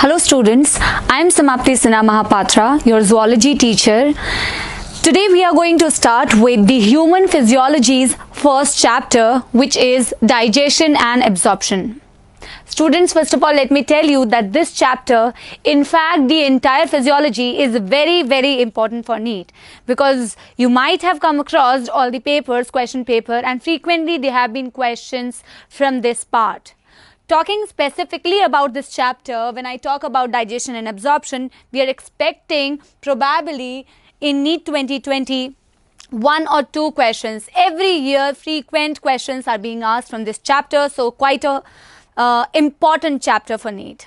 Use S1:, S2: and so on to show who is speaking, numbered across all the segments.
S1: Hello students, I am Samapti Sinha Mahapatra, your zoology teacher. Today we are going to start with the human physiology's first chapter which is digestion and absorption. Students, first of all, let me tell you that this chapter, in fact, the entire physiology is very, very important for NEET because you might have come across all the papers, question paper, and frequently there have been questions from this part. Talking specifically about this chapter, when I talk about digestion and absorption, we are expecting probably in NEET 2020 one or two questions. Every year, frequent questions are being asked from this chapter, so quite a uh, important chapter for NEET.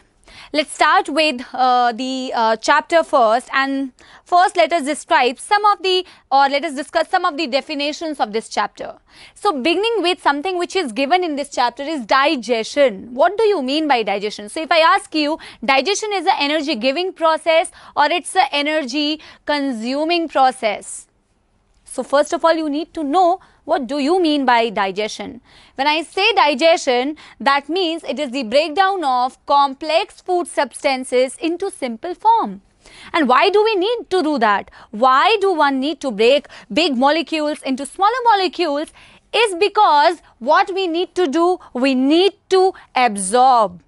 S1: Let's start with uh, the uh, chapter first and first let us describe some of the or let us discuss some of the definitions of this chapter. So beginning with something which is given in this chapter is digestion. What do you mean by digestion? So if I ask you digestion is an energy giving process or it's an energy consuming process. So first of all, you need to know what do you mean by digestion. When I say digestion, that means it is the breakdown of complex food substances into simple form. And why do we need to do that? Why do one need to break big molecules into smaller molecules? Is because what we need to do, we need to absorb.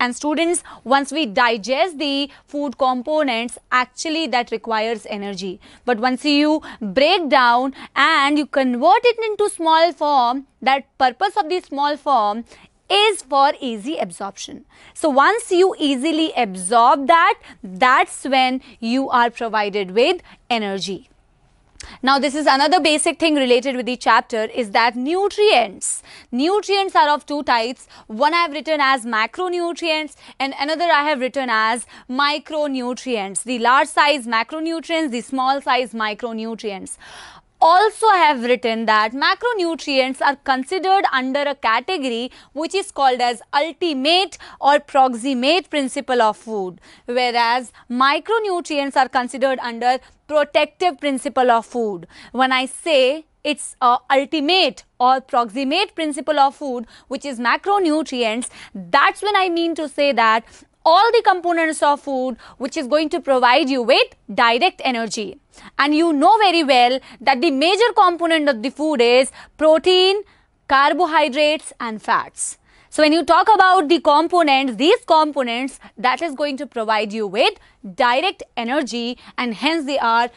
S1: And students, once we digest the food components, actually that requires energy. But once you break down and you convert it into small form, that purpose of the small form is for easy absorption. So once you easily absorb that, that's when you are provided with energy. Now this is another basic thing related with the chapter is that nutrients. Nutrients are of two types. One I have written as macronutrients and another I have written as micronutrients. The large size macronutrients, the small size micronutrients also have written that macronutrients are considered under a category which is called as ultimate or proximate principle of food, whereas micronutrients are considered under protective principle of food. When I say its a ultimate or proximate principle of food which is macronutrients that's when i mean to say that all the components of food which is going to provide you with direct energy. And you know very well that the major component of the food is protein, carbohydrates and fats. So when you talk about the components, these components that is going to provide you with direct energy and hence they are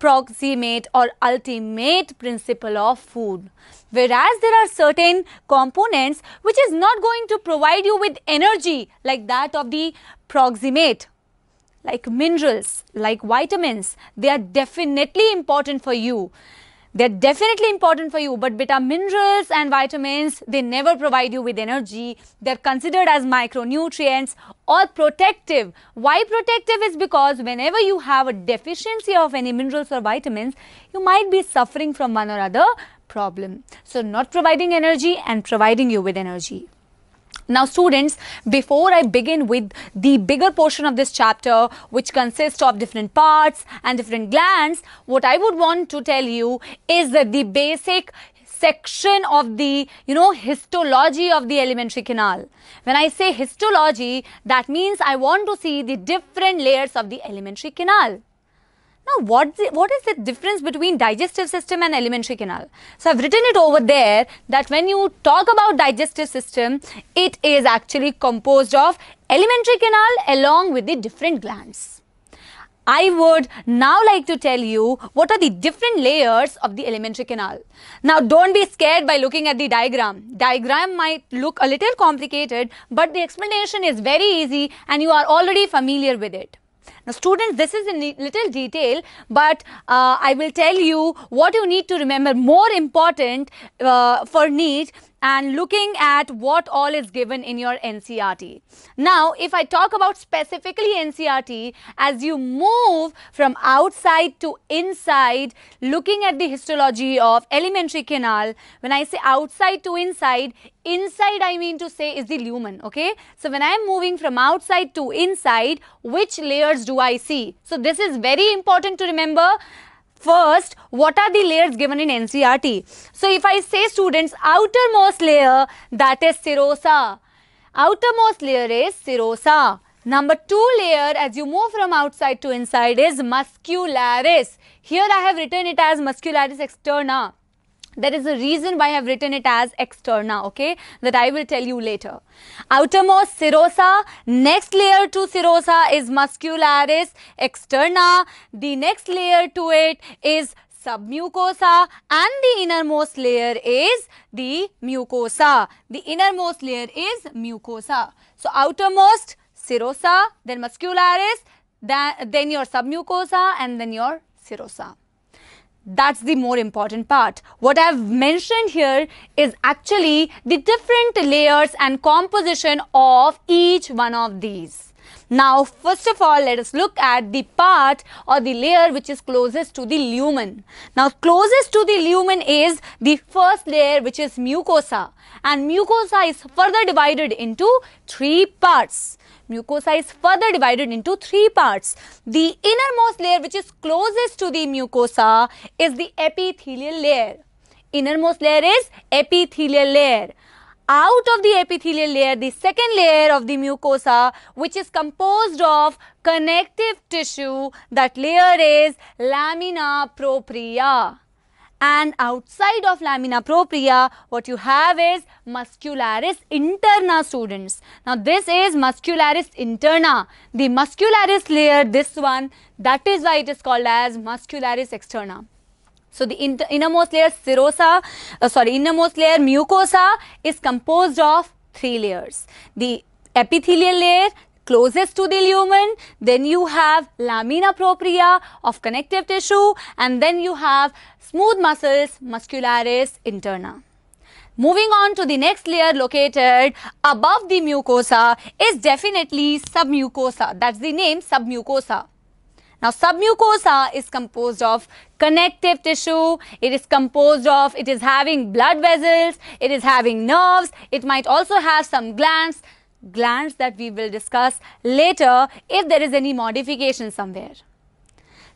S1: proximate or ultimate principle of food. Whereas there are certain components which is not going to provide you with energy like that of the proximate like minerals, like vitamins, they are definitely important for you. They're definitely important for you, but beta minerals and vitamins, they never provide you with energy. They're considered as micronutrients or protective. Why protective is because whenever you have a deficiency of any minerals or vitamins, you might be suffering from one or other problem. So not providing energy and providing you with energy. Now students, before I begin with the bigger portion of this chapter which consists of different parts and different glands, what I would want to tell you is that the basic section of the you know histology of the elementary canal when i say histology that means i want to see the different layers of the elementary canal now, what, the, what is the difference between digestive system and alimentary canal? So, I've written it over there that when you talk about digestive system, it is actually composed of alimentary canal along with the different glands. I would now like to tell you what are the different layers of the alimentary canal. Now don't be scared by looking at the diagram. Diagram might look a little complicated but the explanation is very easy and you are already familiar with it. Now students, this is a little detail, but uh, I will tell you what you need to remember more important uh, for NEET and looking at what all is given in your NCRT. Now, if I talk about specifically NCRT, as you move from outside to inside, looking at the histology of elementary canal, when I say outside to inside, inside I mean to say is the lumen, okay? So, when I am moving from outside to inside, which layers do I see? So this is very important to remember. First, what are the layers given in NCRT? So if I say students, outermost layer, that is serosa. Outermost layer is serosa. Number two layer as you move from outside to inside is muscularis. Here I have written it as muscularis externa. There is a reason why I have written it as externa, okay, that I will tell you later. Outermost serosa, next layer to serosa is muscularis externa. The next layer to it is submucosa and the innermost layer is the mucosa. The innermost layer is mucosa. So, outermost serosa, then muscularis, then, then your submucosa and then your serosa. That's the more important part. What I've mentioned here is actually the different layers and composition of each one of these. Now, first of all, let us look at the part or the layer which is closest to the lumen. Now, closest to the lumen is the first layer which is mucosa and mucosa is further divided into three parts. Mucosa is further divided into three parts. The innermost layer which is closest to the mucosa is the epithelial layer. Innermost layer is epithelial layer. Out of the epithelial layer, the second layer of the mucosa which is composed of connective tissue, that layer is lamina propria and outside of lamina propria what you have is muscularis interna students. Now this is muscularis interna. The muscularis layer this one that is why it is called as muscularis externa. So the inter, innermost layer serosa, uh, sorry, innermost layer mucosa is composed of three layers. The epithelial layer, closest to the lumen, then you have lamina propria of connective tissue and then you have smooth muscles muscularis interna. Moving on to the next layer located above the mucosa is definitely submucosa. That's the name submucosa. Now submucosa is composed of connective tissue, it is composed of, it is having blood vessels, it is having nerves, it might also have some glands, glands that we will discuss later if there is any modification somewhere.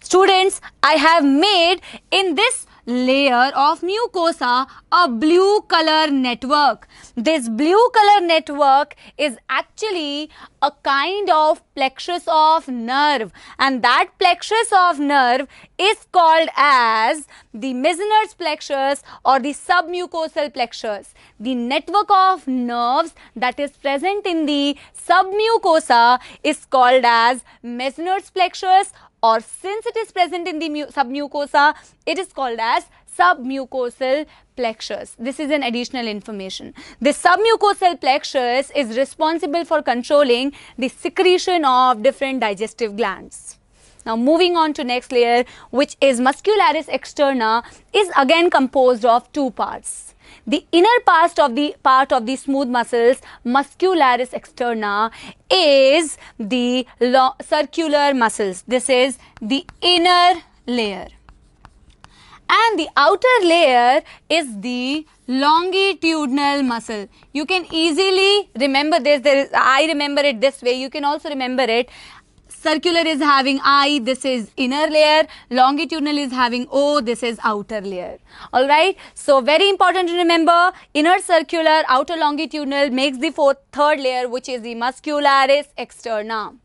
S1: Students, I have made in this layer of mucosa a blue color network. This blue color network is actually a kind of plexus of nerve and that plexus of nerve is called as the Meissner's plexus or the submucosal plexus. The network of nerves that is present in the submucosa is called as Meissner's plexus or since it is present in the submucosa, it is called as submucosal plexus. This is an additional information. The submucosal plexus is responsible for controlling the secretion of different digestive glands. Now moving on to next layer which is muscularis externa is again composed of two parts the inner part of the part of the smooth muscles, muscularis externa, is the circular muscles. This is the inner layer. And the outer layer is the longitudinal muscle. You can easily remember this. There is, I remember it this way. You can also remember it circular is having I, this is inner layer, longitudinal is having O, this is outer layer. Alright, so very important to remember, inner circular, outer longitudinal makes the fourth, third layer which is the muscularis externa.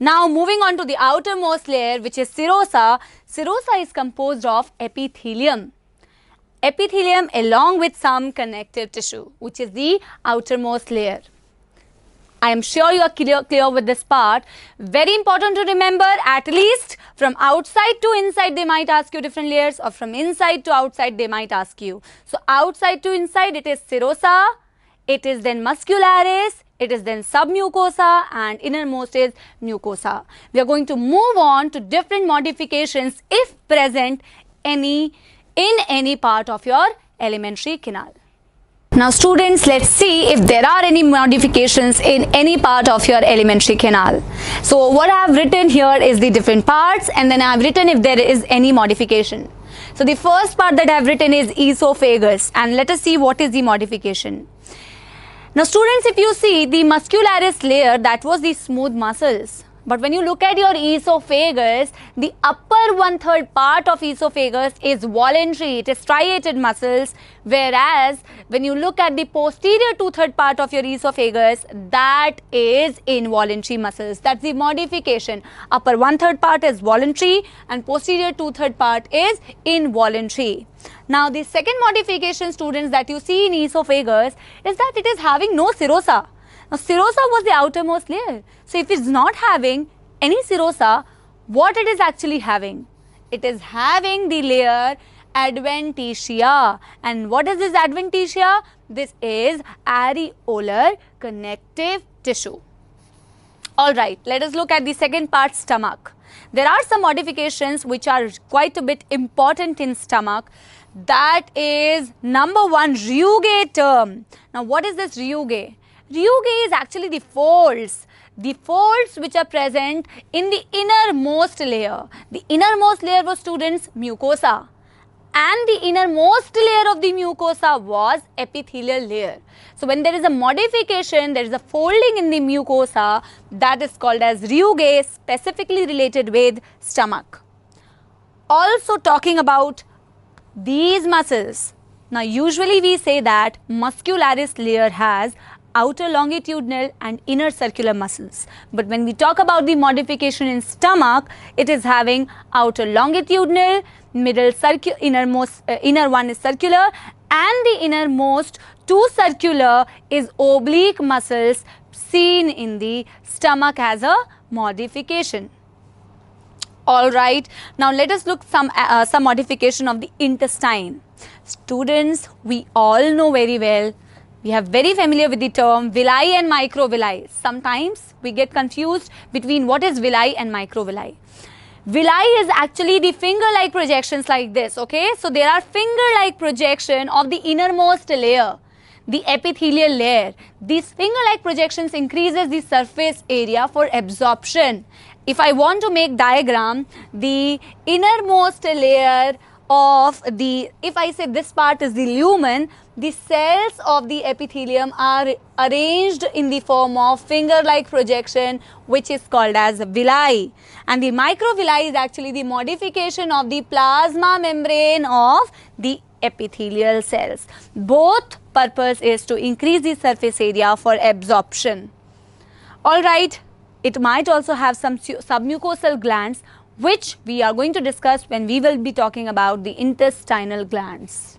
S1: Now moving on to the outermost layer which is serosa, serosa is composed of epithelium epithelium along with some connective tissue which is the outermost layer. I am sure you are clear, clear with this part. Very important to remember, at least from outside to inside, they might ask you different layers or from inside to outside, they might ask you. So, outside to inside, it is serosa, it is then muscularis, it is then submucosa and innermost is mucosa. We are going to move on to different modifications if present any in any part of your elementary canal. Now students, let's see if there are any modifications in any part of your elementary canal. So what I have written here is the different parts and then I have written if there is any modification. So the first part that I have written is esophagus and let us see what is the modification. Now students, if you see the muscularis layer that was the smooth muscles but when you look at your esophagus, the upper one third part of esophagus is voluntary, it is striated muscles. Whereas when you look at the posterior two third part of your esophagus, that is involuntary muscles. That's the modification. Upper one third part is voluntary and posterior two third part is involuntary. Now the second modification students that you see in esophagus is that it is having no serosa. Now, serosa was the outermost layer. So, if it's not having any serosa, what it is actually having? It is having the layer adventitia. And what is this adventitia? This is areolar connective tissue. Alright, let us look at the second part stomach. There are some modifications which are quite a bit important in stomach. That is number one, rugae term. Now, what is this rugae? Ryugi is actually the folds the folds which are present in the innermost layer. The innermost layer was students mucosa and the innermost layer of the mucosa was epithelial layer. So when there is a modification, there is a folding in the mucosa that is called as Ryuge specifically related with stomach. Also talking about these muscles. Now usually we say that muscularis layer has outer longitudinal and inner circular muscles. But when we talk about the modification in stomach, it is having outer longitudinal, middle circular, innermost, uh, inner one is circular and the innermost two circular is oblique muscles seen in the stomach as a modification. All right, now let us look some uh, some modification of the intestine. Students, we all know very well we are very familiar with the term villi and microvilli. Sometimes we get confused between what is villi and microvilli. Villi is actually the finger-like projections like this, okay? So there are finger-like projection of the innermost layer, the epithelial layer. These finger-like projections increases the surface area for absorption. If I want to make diagram, the innermost layer of the, if I say this part is the lumen, the cells of the epithelium are arranged in the form of finger-like projection which is called as villi. And the microvilli is actually the modification of the plasma membrane of the epithelial cells. Both purpose is to increase the surface area for absorption. Alright, it might also have some submucosal glands which we are going to discuss when we will be talking about the intestinal glands.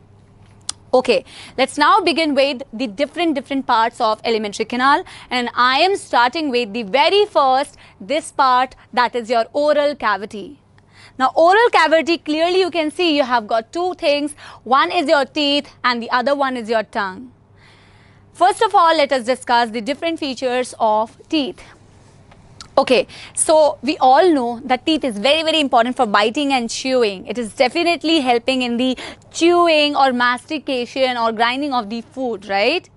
S1: Okay, let's now begin with the different different parts of elementary canal and I am starting with the very first this part that is your oral cavity. Now oral cavity clearly you can see you have got two things one is your teeth and the other one is your tongue. First of all let us discuss the different features of teeth. Okay, so we all know that teeth is very, very important for biting and chewing. It is definitely helping in the chewing or mastication or grinding of the food, right?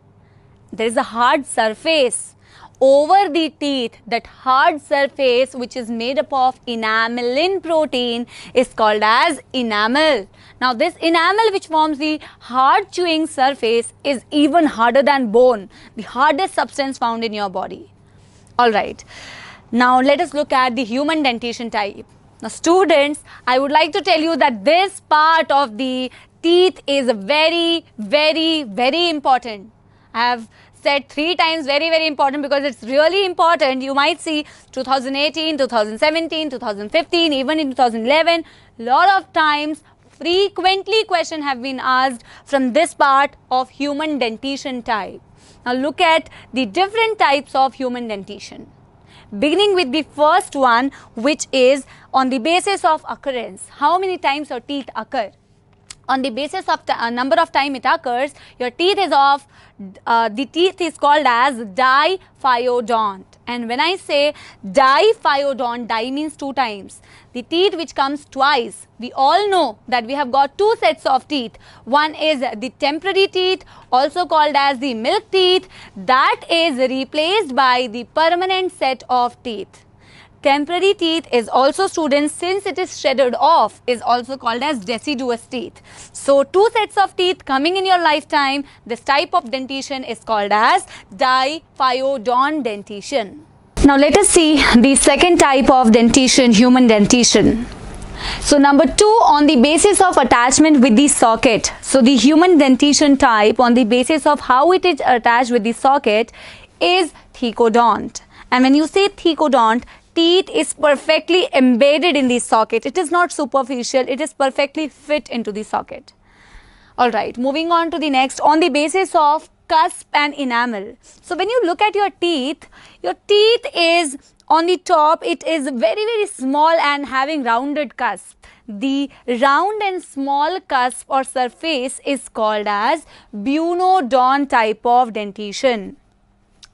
S1: There is a hard surface over the teeth. That hard surface which is made up of enamelin protein is called as enamel. Now this enamel which forms the hard chewing surface is even harder than bone. The hardest substance found in your body. Alright. Now let us look at the human dentition type. Now students, I would like to tell you that this part of the teeth is very, very, very important. I have said three times very, very important because it's really important. You might see 2018, 2017, 2015, even in 2011, lot of times frequently question have been asked from this part of human dentition type. Now look at the different types of human dentition beginning with the first one which is on the basis of occurrence. How many times your teeth occur? On the basis of a uh, number of time it occurs, your teeth is of uh, the teeth is called as diphyodont. And when I say diphyodont, di means two times. The teeth which comes twice, we all know that we have got two sets of teeth. One is the temporary teeth, also called as the milk teeth, that is replaced by the permanent set of teeth. Temporary teeth is also students since it is shredded off is also called as deciduous teeth. So two sets of teeth coming in your lifetime this type of dentition is called as diphyodont dentition. Now let us see the second type of dentition human dentition. So number two on the basis of attachment with the socket. So the human dentition type on the basis of how it is attached with the socket is thecodont. And when you say thecodont, teeth is perfectly embedded in the socket. It is not superficial, it is perfectly fit into the socket. Alright, moving on to the next, on the basis of cusp and enamel. So, when you look at your teeth, your teeth is on the top, it is very very small and having rounded cusp. The round and small cusp or surface is called as bunodont type of dentition.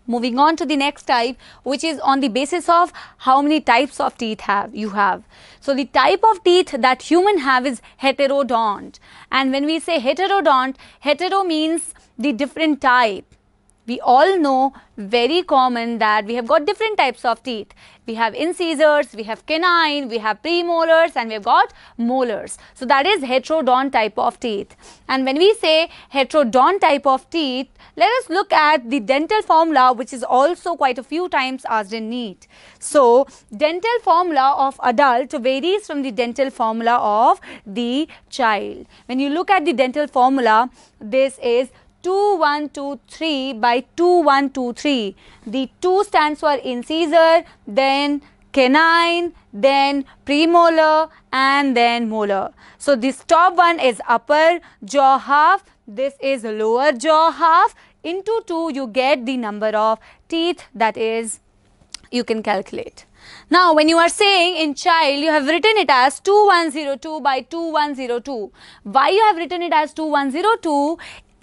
S1: Moving on to the next type, which is on the basis of how many types of teeth have you have. So the type of teeth that human have is heterodont. And when we say heterodont, hetero means the different type we all know very common that we have got different types of teeth. We have incisors, we have canine, we have premolars and we have got molars. So that is heterodont type of teeth. And when we say heterodont type of teeth, let us look at the dental formula which is also quite a few times asked in NEET. So dental formula of adult varies from the dental formula of the child. When you look at the dental formula, this is 2123 by 2123. The 2 stands for incisor, then canine, then premolar and then molar. So this top one is upper jaw half, this is lower jaw half. Into 2 you get the number of teeth that is you can calculate. Now, when you are saying in child, you have written it as 2102 by 2102. Why you have written it as 2102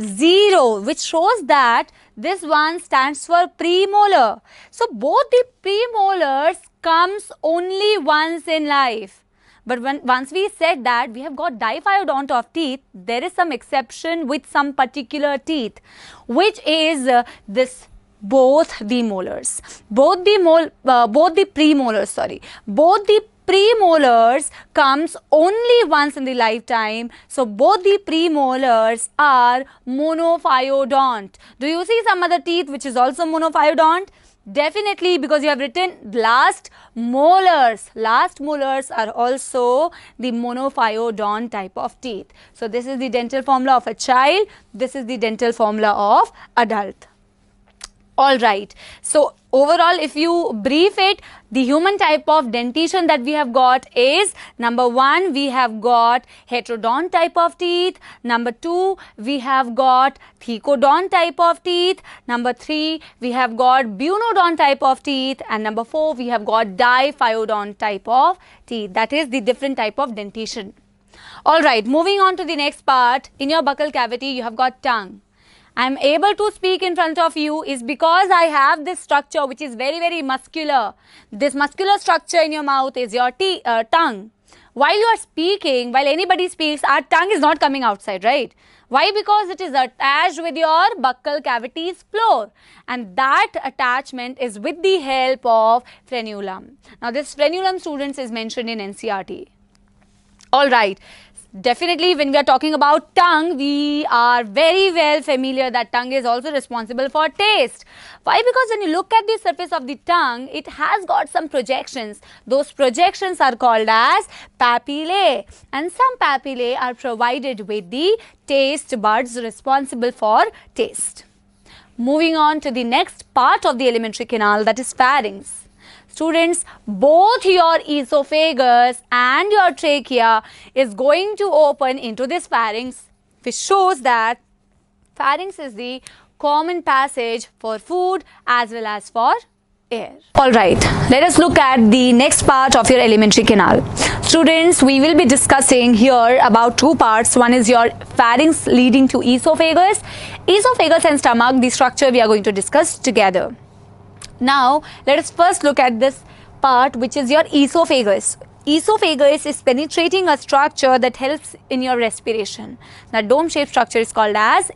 S1: 0 which shows that this one stands for premolar. So both the premolars comes only once in life. But when, once we said that we have got diphyodont of teeth, there is some exception with some particular teeth, which is uh, this both the molars, both the mol, uh, both the premolars, sorry, both the premolars comes only once in the lifetime. So, both the premolars are monophyodont. Do you see some other teeth which is also monophyodont? Definitely because you have written last molars. Last molars are also the monophyodont type of teeth. So, this is the dental formula of a child. This is the dental formula of adult all right so overall if you brief it the human type of dentition that we have got is number one we have got heterodont type of teeth number two we have got thecodont type of teeth number three we have got bunodont type of teeth and number four we have got diphyodont type of teeth that is the different type of dentition all right moving on to the next part in your buccal cavity you have got tongue I'm able to speak in front of you is because I have this structure which is very, very muscular. This muscular structure in your mouth is your uh, tongue. While you are speaking, while anybody speaks, our tongue is not coming outside, right? Why? Because it is attached with your buccal cavity's floor and that attachment is with the help of frenulum. Now this frenulum students is mentioned in NCRT. Alright, Definitely, when we are talking about tongue, we are very well familiar that tongue is also responsible for taste. Why? Because when you look at the surface of the tongue, it has got some projections. Those projections are called as papillae and some papillae are provided with the taste buds responsible for taste. Moving on to the next part of the elementary canal that is pharynx. Students, both your esophagus and your trachea is going to open into this pharynx which shows that pharynx is the common passage for food as well as for air. Alright, let us look at the next part of your elementary canal. Students, we will be discussing here about two parts. One is your pharynx leading to esophagus. Esophagus and stomach, the structure we are going to discuss together. Now, let us first look at this part which is your esophagus. Esophagus is penetrating a structure that helps in your respiration. Now, dome shaped structure is called as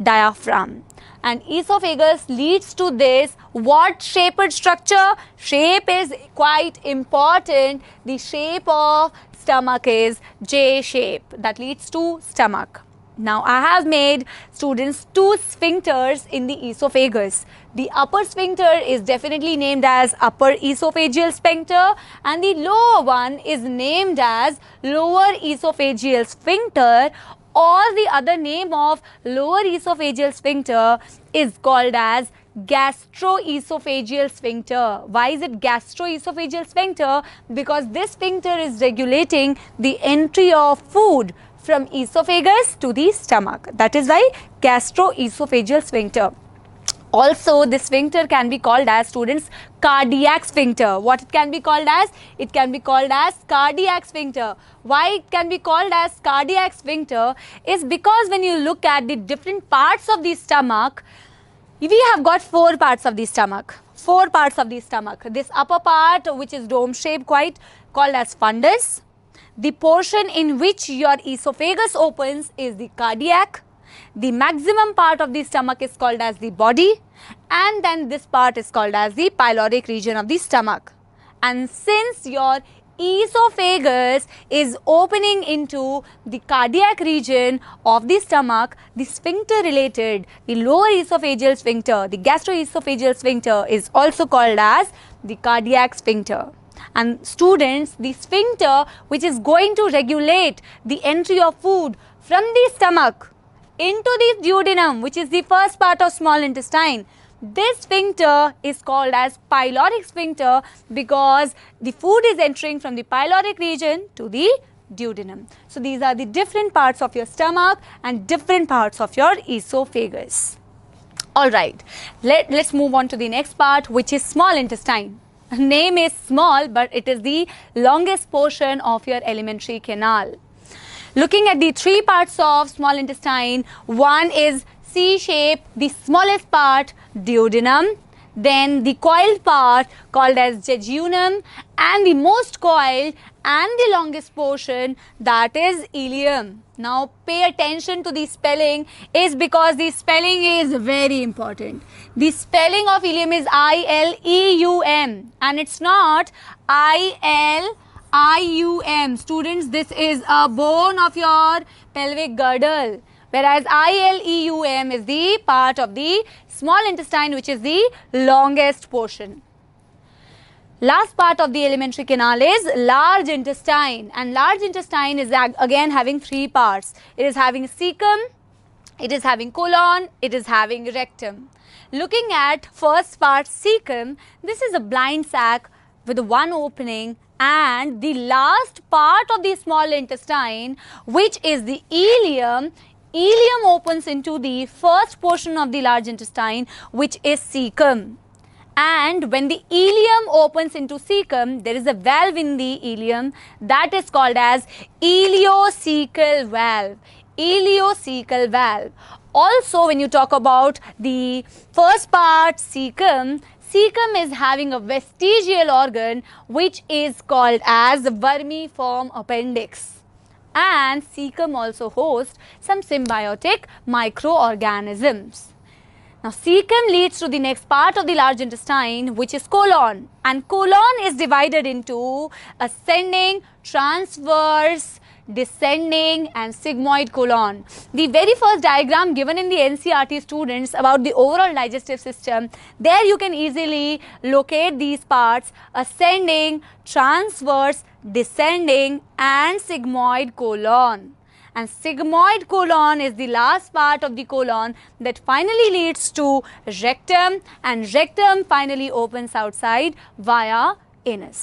S1: diaphragm. And esophagus leads to this what shaped structure? Shape is quite important. The shape of stomach is J shape that leads to stomach. Now I have made students two sphincters in the esophagus. The upper sphincter is definitely named as upper esophageal sphincter and the lower one is named as lower esophageal sphincter or the other name of lower esophageal sphincter is called as gastroesophageal sphincter. Why is it gastroesophageal sphincter? Because this sphincter is regulating the entry of food from esophagus to the stomach. That is why gastroesophageal sphincter. Also, this sphincter can be called as students cardiac sphincter. What it can be called as? It can be called as cardiac sphincter. Why it can be called as cardiac sphincter is because when you look at the different parts of the stomach, we have got four parts of the stomach. Four parts of the stomach. This upper part which is dome shaped quite called as fundus the portion in which your esophagus opens is the cardiac. The maximum part of the stomach is called as the body and then this part is called as the pyloric region of the stomach. And since your esophagus is opening into the cardiac region of the stomach, the sphincter related, the lower esophageal sphincter, the gastroesophageal sphincter is also called as the cardiac sphincter and students the sphincter which is going to regulate the entry of food from the stomach into the duodenum which is the first part of small intestine. This sphincter is called as pyloric sphincter because the food is entering from the pyloric region to the duodenum. So these are the different parts of your stomach and different parts of your esophagus. Alright, Let, let's move on to the next part which is small intestine name is small but it is the longest portion of your elementary canal. Looking at the three parts of small intestine, one is C-shape, the smallest part, duodenum, then the coiled part called as jejunum and the most coiled and the longest portion that is ileum. Now pay attention to the spelling is because the spelling is very important. The spelling of ileum is I-L-E-U-M and it's not I-L-I-U-M. Students this is a bone of your pelvic girdle whereas ILEUM is the part of the small intestine which is the longest portion. Last part of the alimentary canal is large intestine and large intestine is again having three parts. It is having cecum, it is having colon, it is having rectum. Looking at first part cecum, this is a blind sac with one opening and the last part of the small intestine which is the ileum ileum opens into the first portion of the large intestine which is cecum and when the ileum opens into cecum, there is a valve in the ileum that is called as ileocecal valve. Ileocecal valve. Also, when you talk about the first part, cecum, cecum is having a vestigial organ which is called as vermiform appendix and cecum also hosts some symbiotic microorganisms. Now cecum leads to the next part of the large intestine which is colon and colon is divided into ascending, transverse, descending and sigmoid colon. The very first diagram given in the NCRT students about the overall digestive system, there you can easily locate these parts ascending, transverse, descending and sigmoid colon and sigmoid colon is the last part of the colon that finally leads to rectum and rectum finally opens outside via anus.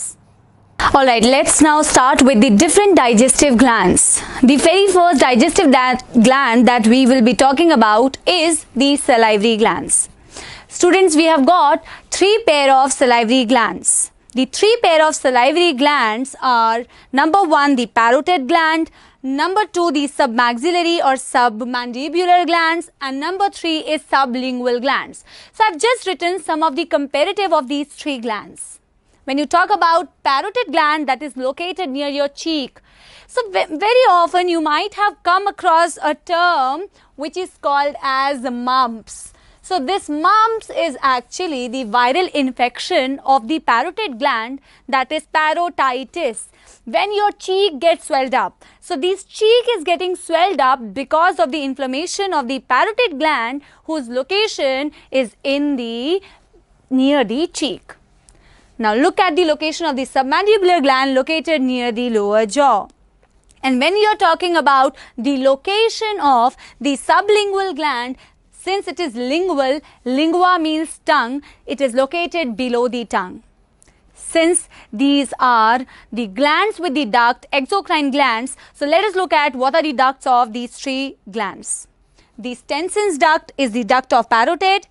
S1: Alright, let's now start with the different digestive glands. The very first digestive that gland that we will be talking about is the salivary glands. Students, we have got three pair of salivary glands. The three pair of salivary glands are number one, the parotid gland, Number two, the submaxillary or submandibular glands. And number three is sublingual glands. So I've just written some of the comparative of these three glands. When you talk about parotid gland that is located near your cheek, so very often you might have come across a term which is called as mumps. So this mumps is actually the viral infection of the parotid gland that is parotitis. When your cheek gets swelled up. So this cheek is getting swelled up because of the inflammation of the parotid gland whose location is in the near the cheek. Now look at the location of the submandibular gland located near the lower jaw. And when you are talking about the location of the sublingual gland, since it is lingual, lingua means tongue, it is located below the tongue. Since these are the glands with the duct, exocrine glands, so let us look at what are the ducts of these three glands. The Stenson's duct is the duct of parotid,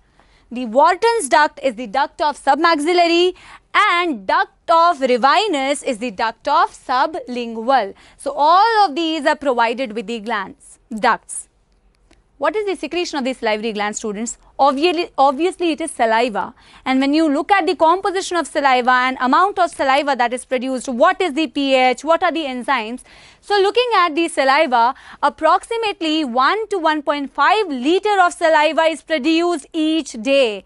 S1: the Wharton's duct is the duct of submaxillary and duct of revinus is the duct of sublingual. So all of these are provided with the glands, ducts. What is the secretion of these salivary glands, students? Obviously, obviously, it is saliva. And when you look at the composition of saliva and amount of saliva that is produced, what is the pH, what are the enzymes? So, looking at the saliva, approximately 1 to 1.5 liter of saliva is produced each day.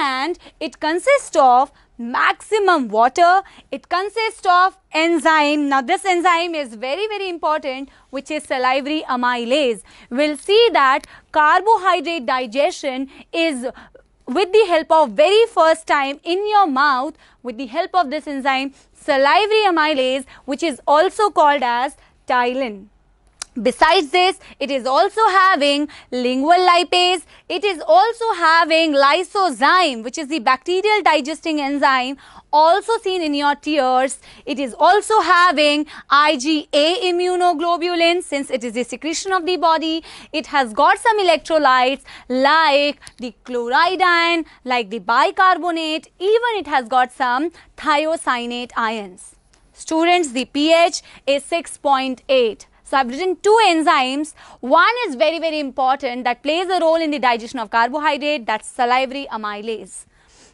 S1: And it consists of maximum water. It consists of enzyme. Now this enzyme is very very important which is salivary amylase. We'll see that carbohydrate digestion is with the help of very first time in your mouth with the help of this enzyme salivary amylase which is also called as tylen. Besides this, it is also having lingual lipase. It is also having lysozyme, which is the bacterial digesting enzyme, also seen in your tears. It is also having IgA immunoglobulin, since it is the secretion of the body. It has got some electrolytes like the chloride like the bicarbonate. Even it has got some thiocyanate ions. Students, the pH is 6.8. So I've written two enzymes. One is very, very important that plays a role in the digestion of carbohydrate, that's salivary amylase.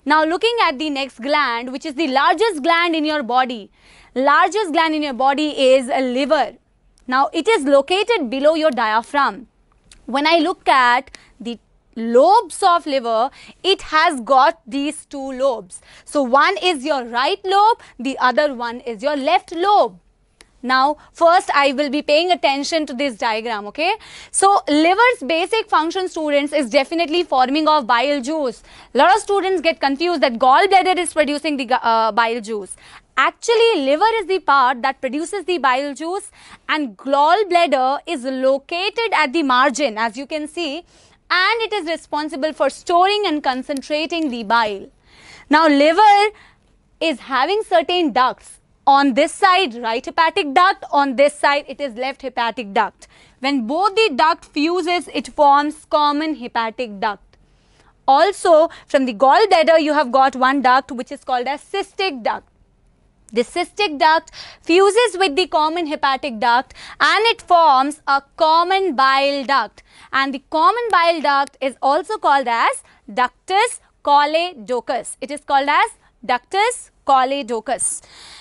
S1: Now looking at the next gland, which is the largest gland in your body. Largest gland in your body is a liver. Now it is located below your diaphragm. When I look at the lobes of liver, it has got these two lobes. So one is your right lobe, the other one is your left lobe. Now, first I will be paying attention to this diagram, okay? So, liver's basic function, students, is definitely forming of bile juice. A lot of students get confused that gallbladder is producing the uh, bile juice. Actually, liver is the part that produces the bile juice and gallbladder is located at the margin, as you can see, and it is responsible for storing and concentrating the bile. Now, liver is having certain ducts on this side right hepatic duct on this side it is left hepatic duct when both the duct fuses it forms common hepatic duct also from the gallbladder you have got one duct which is called as cystic duct the cystic duct fuses with the common hepatic duct and it forms a common bile duct and the common bile duct is also called as ductus colledocus it is called as ductus colledocus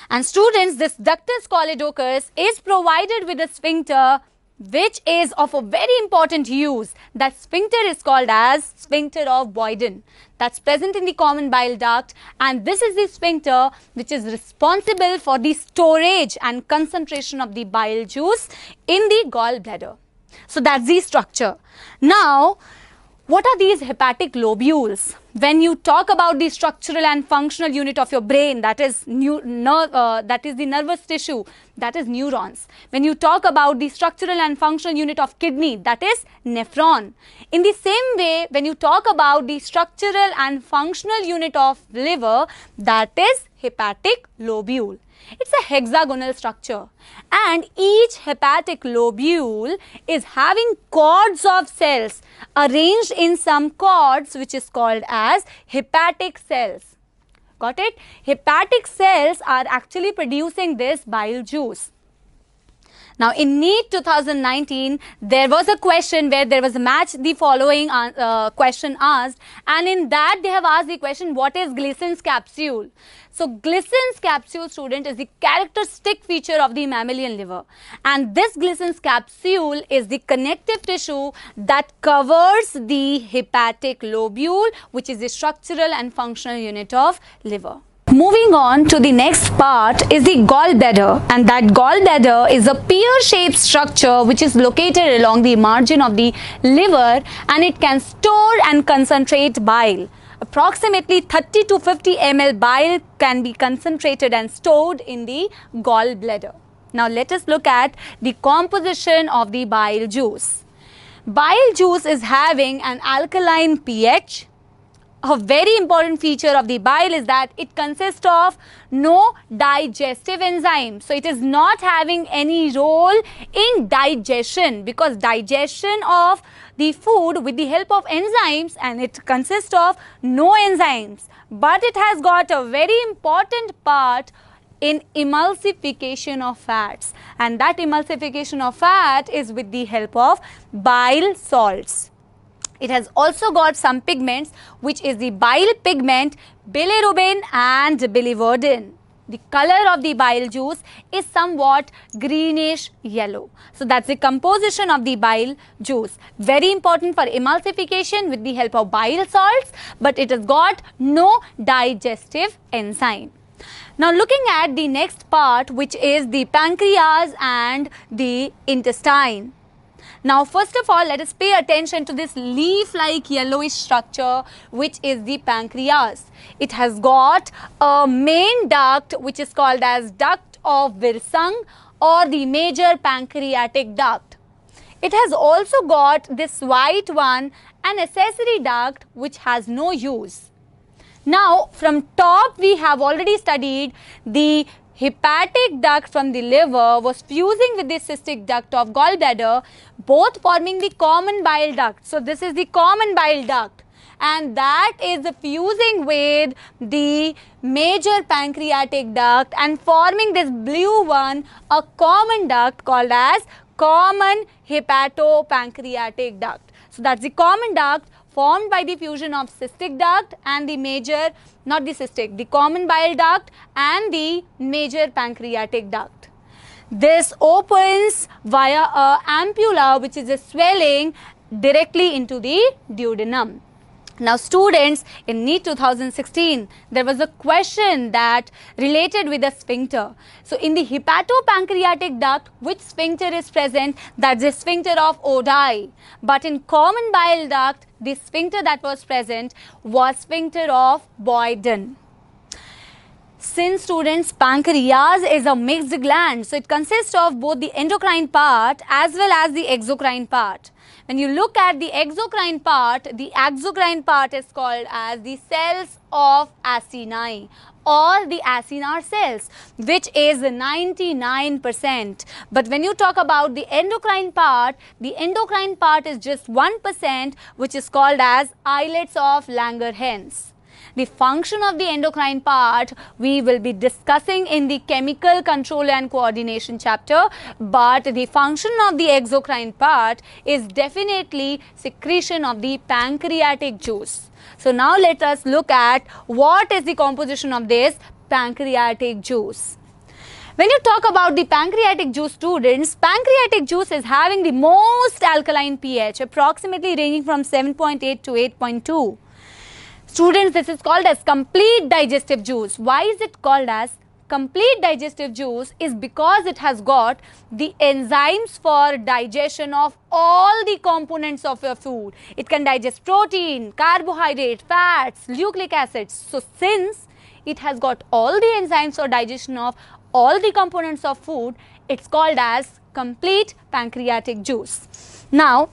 S1: and students, this ductus collidocus is provided with a sphincter which is of a very important use. That sphincter is called as sphincter of Boyden. That's present in the common bile duct and this is the sphincter which is responsible for the storage and concentration of the bile juice in the gallbladder. So that's the structure. Now, what are these hepatic lobules? When you talk about the structural and functional unit of your brain, that is, new, ner, uh, that is the nervous tissue, that is neurons. When you talk about the structural and functional unit of kidney, that is nephron. In the same way, when you talk about the structural and functional unit of liver, that is hepatic lobule. It's a hexagonal structure and each hepatic lobule is having cords of cells arranged in some cords which is called as hepatic cells. Got it? Hepatic cells are actually producing this bile juice. Now, in NEET 2019, there was a question where there was a match the following uh, uh, question asked and in that they have asked the question, what is Gleason's capsule? So Glissen's capsule student is the characteristic feature of the mammalian liver and this Glissen's capsule is the connective tissue that covers the hepatic lobule which is the structural and functional unit of liver. Moving on to the next part is the gallbladder and that gallbladder is a pear-shaped structure which is located along the margin of the liver and it can store and concentrate bile approximately 30 to 50 ml bile can be concentrated and stored in the gallbladder. Now let us look at the composition of the bile juice. Bile juice is having an alkaline pH. A very important feature of the bile is that it consists of no digestive enzyme. So it is not having any role in digestion because digestion of the food with the help of enzymes and it consists of no enzymes but it has got a very important part in emulsification of fats and that emulsification of fat is with the help of bile salts. It has also got some pigments which is the bile pigment bilirubin and biliverdin the color of the bile juice is somewhat greenish yellow. So that's the composition of the bile juice. Very important for emulsification with the help of bile salts but it has got no digestive enzyme. Now looking at the next part which is the pancreas and the intestine. Now first of all let us pay attention to this leaf like yellowish structure which is the pancreas. It has got a main duct which is called as duct of Virsung or the major pancreatic duct. It has also got this white one an accessory duct which has no use. Now from top we have already studied the hepatic duct from the liver was fusing with the cystic duct of gallbladder both forming the common bile duct. So this is the common bile duct and that is fusing with the major pancreatic duct and forming this blue one a common duct called as common hepatopancreatic duct. So that's the common duct formed by the fusion of cystic duct and the major, not the cystic, the common bile duct and the major pancreatic duct. This opens via a ampulla which is a swelling directly into the duodenum. Now students, in NEET 2016, there was a question that related with the sphincter. So in the hepatopancreatic duct, which sphincter is present? That's the sphincter of Oddi. But in common bile duct, the sphincter that was present was sphincter of Boyden. Since students, pancreas is a mixed gland, so it consists of both the endocrine part as well as the exocrine part. When you look at the exocrine part, the exocrine part is called as the cells of acini or the acinar cells, which is 99%. But when you talk about the endocrine part, the endocrine part is just 1%, which is called as islets of Langerhans. The function of the endocrine part we will be discussing in the chemical control and coordination chapter but the function of the exocrine part is definitely secretion of the pancreatic juice. So now let us look at what is the composition of this pancreatic juice. When you talk about the pancreatic juice students, pancreatic juice is having the most alkaline pH approximately ranging from 7.8 to 8.2. Students, this is called as complete digestive juice. Why is it called as complete digestive juice is because it has got the enzymes for digestion of all the components of your food. It can digest protein, carbohydrate, fats, nucleic acids. So since it has got all the enzymes for digestion of all the components of food, it's called as complete pancreatic juice. Now,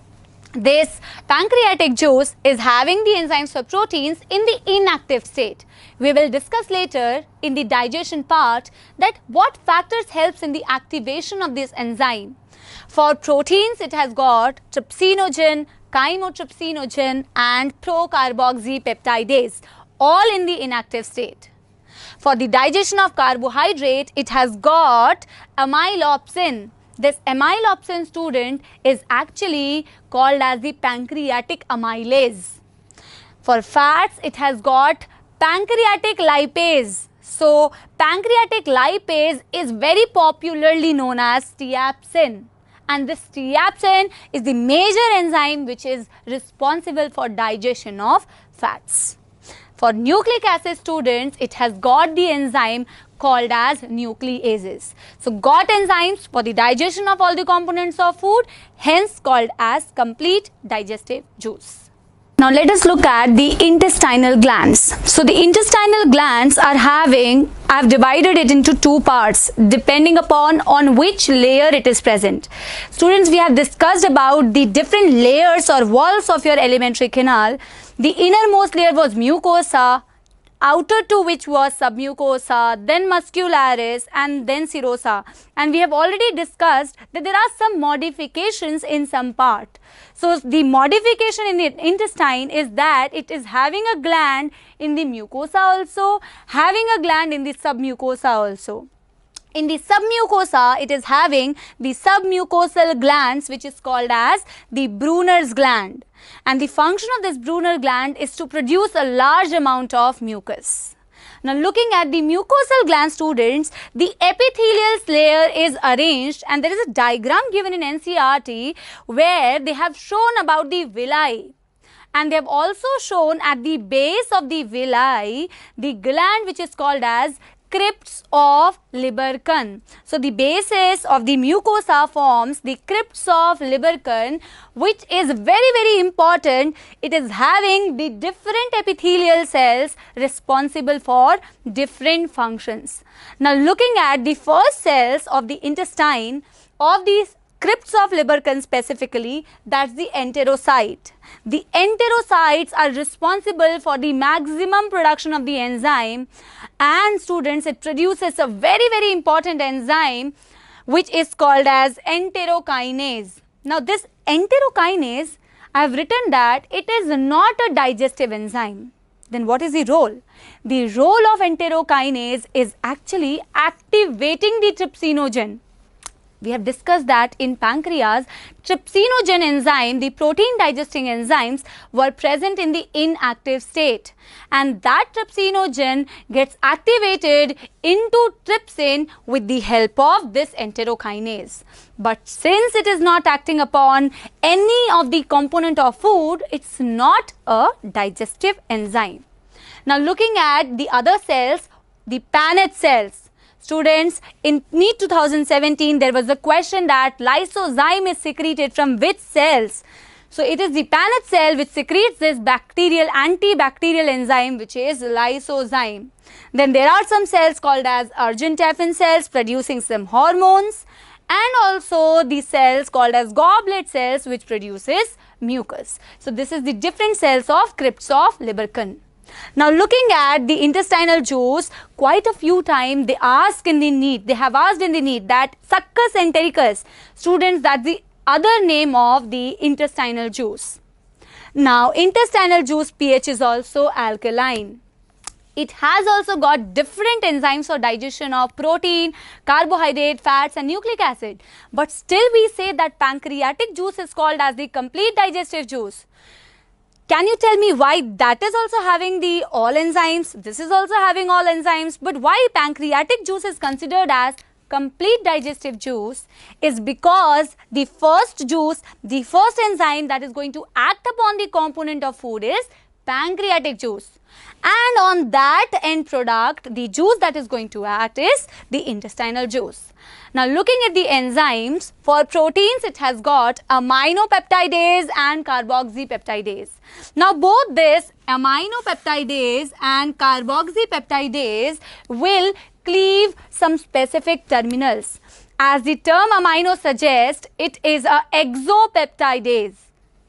S1: this pancreatic juice is having the enzymes for proteins in the inactive state. We will discuss later in the digestion part that what factors helps in the activation of this enzyme. For proteins, it has got trypsinogen, chymotrypsinogen and procarboxypeptidase all in the inactive state. For the digestion of carbohydrate, it has got amylopsin this amylopsin student is actually called as the pancreatic amylase. For fats, it has got pancreatic lipase. So, pancreatic lipase is very popularly known as tiapsin and this tiapsin is the major enzyme which is responsible for digestion of fats. For nucleic acid students, it has got the enzyme called as nucleases. So, got enzymes for the digestion of all the components of food, hence called as complete digestive juice. Now let us look at the intestinal glands. So the intestinal glands are having, I've divided it into two parts depending upon on which layer it is present. Students, we have discussed about the different layers or walls of your elementary canal. The innermost layer was mucosa, outer two, which was submucosa, then muscularis and then serosa. And we have already discussed that there are some modifications in some part. So, the modification in the intestine is that it is having a gland in the mucosa also, having a gland in the submucosa also. In the submucosa, it is having the submucosal glands which is called as the Brunner's gland. And the function of this Brunner gland is to produce a large amount of mucus. Now looking at the mucosal gland students, the epithelial layer is arranged and there is a diagram given in NCRT where they have shown about the villi. And they have also shown at the base of the villi, the gland which is called as crypts of Liberkan. So, the basis of the mucosa forms the crypts of Liberkan which is very very important. It is having the different epithelial cells responsible for different functions. Now, looking at the first cells of the intestine of these crypts of Liberkin specifically, that's the enterocyte. The enterocytes are responsible for the maximum production of the enzyme and students it produces a very very important enzyme which is called as enterokinase. Now this enterokinase I have written that it is not a digestive enzyme. Then what is the role? The role of enterokinase is actually activating the trypsinogen we have discussed that in pancreas, trypsinogen enzyme, the protein digesting enzymes were present in the inactive state. And that trypsinogen gets activated into trypsin with the help of this enterokinase. But since it is not acting upon any of the component of food, it's not a digestive enzyme. Now looking at the other cells, the Paneth cells. Students, in NEET 2017, there was a question that lysozyme is secreted from which cells? So it is the Paneth cell which secretes this bacterial antibacterial enzyme which is lysozyme. Then there are some cells called as argentafin cells producing some hormones and also the cells called as goblet cells which produces mucus. So this is the different cells of crypts of Leberkin. Now looking at the intestinal juice, quite a few times they ask in the need, they have asked in the need that succus entericus, students that's the other name of the intestinal juice. Now intestinal juice pH is also alkaline. It has also got different enzymes for digestion of protein, carbohydrate, fats and nucleic acid. But still we say that pancreatic juice is called as the complete digestive juice. Can you tell me why that is also having the all enzymes, this is also having all enzymes, but why pancreatic juice is considered as complete digestive juice is because the first juice, the first enzyme that is going to act upon the component of food is pancreatic juice. And on that end product, the juice that is going to act is the intestinal juice. Now looking at the enzymes, for proteins it has got aminopeptidase and carboxypeptidase. Now both this aminopeptidase and carboxypeptidase will cleave some specific terminals. As the term amino suggests, it is a exopeptidase.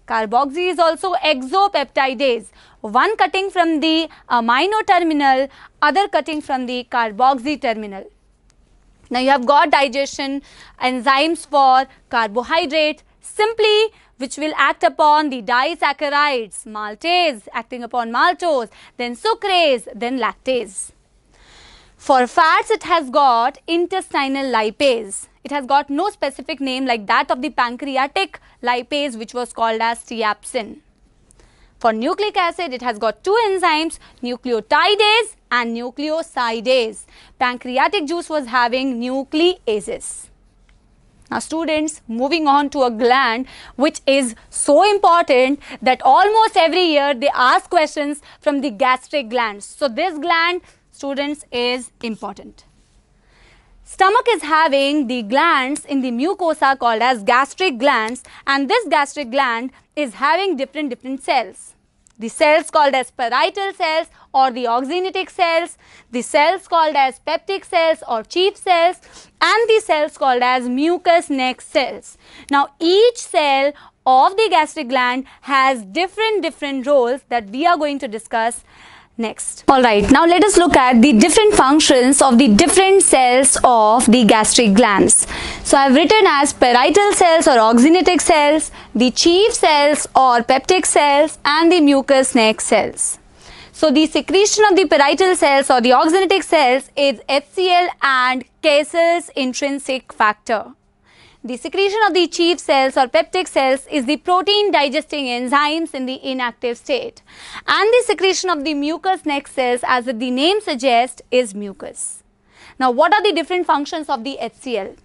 S1: Carboxy is also exopeptidase. One cutting from the amino terminal, other cutting from the carboxy terminal. Now you have got digestion, enzymes for carbohydrate, simply which will act upon the disaccharides, maltase, acting upon maltose, then sucrase, then lactase. For fats, it has got intestinal lipase. It has got no specific name like that of the pancreatic lipase which was called as triapsin. For nucleic acid, it has got two enzymes, nucleotidase and nucleosidase. Pancreatic juice was having nucleases. Now students, moving on to a gland which is so important that almost every year they ask questions from the gastric gland. So this gland, students, is important. Stomach is having the glands in the mucosa called as gastric glands and this gastric gland is having different different cells the cells called as parietal cells or the oxygenetic cells, the cells called as peptic cells or chief cells and the cells called as mucous neck cells. Now each cell of the gastric gland has different different roles that we are going to discuss next. Alright, now let us look at the different functions of the different cells of the gastric glands. So I have written as parietal cells or oxynetic cells, the chief cells or peptic cells and the mucous neck cells. So the secretion of the parietal cells or the oxynetic cells is HCl and cases intrinsic factor. The secretion of the chief cells or peptic cells is the protein digesting enzymes in the inactive state. And the secretion of the mucous neck cells as the name suggests is mucus. Now what are the different functions of the HCl?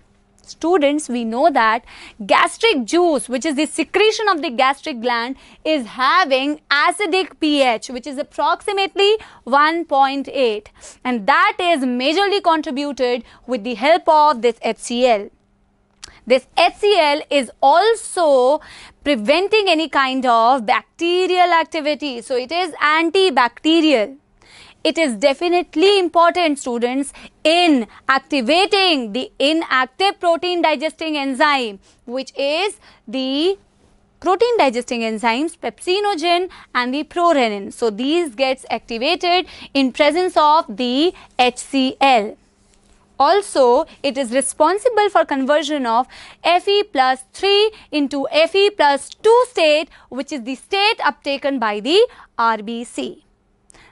S1: Students, we know that gastric juice, which is the secretion of the gastric gland, is having acidic pH, which is approximately 1.8. And that is majorly contributed with the help of this HCl. This HCl is also preventing any kind of bacterial activity. So it is antibacterial. It is definitely important students in activating the inactive protein digesting enzyme which is the protein digesting enzymes pepsinogen and the prorenin. So these gets activated in presence of the HCl. Also, it is responsible for conversion of Fe plus 3 into Fe plus 2 state which is the state uptaken by the RBC.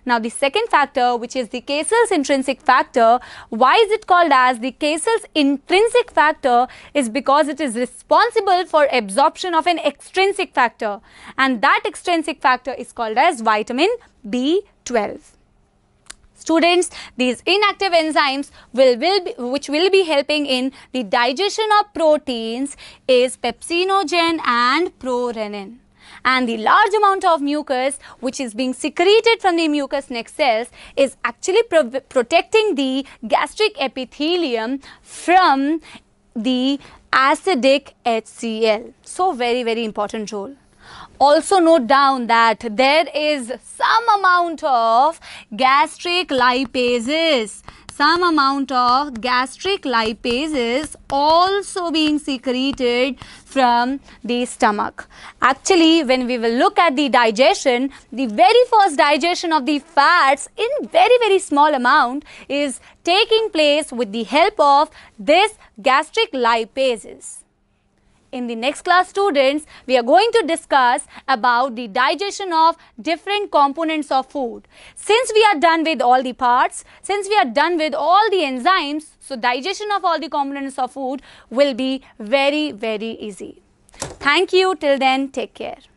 S1: Now, the second factor which is the Kiesel's intrinsic factor, why is it called as the Kiesel's intrinsic factor is because it is responsible for absorption of an extrinsic factor and that extrinsic factor is called as vitamin B12. Students, these inactive enzymes will, will be, which will be helping in the digestion of proteins is pepsinogen and prorenin and the large amount of mucus which is being secreted from the mucus neck cells is actually pro protecting the gastric epithelium from the acidic HCl. So very very important role also note down that there is some amount of gastric lipases some amount of gastric lipases also being secreted from the stomach. Actually, when we will look at the digestion, the very first digestion of the fats in very, very small amount is taking place with the help of this gastric lipases. In the next class students, we are going to discuss about the digestion of different components of food. Since we are done with all the parts, since we are done with all the enzymes, so digestion of all the components of food will be very, very easy. Thank you. Till then, take care.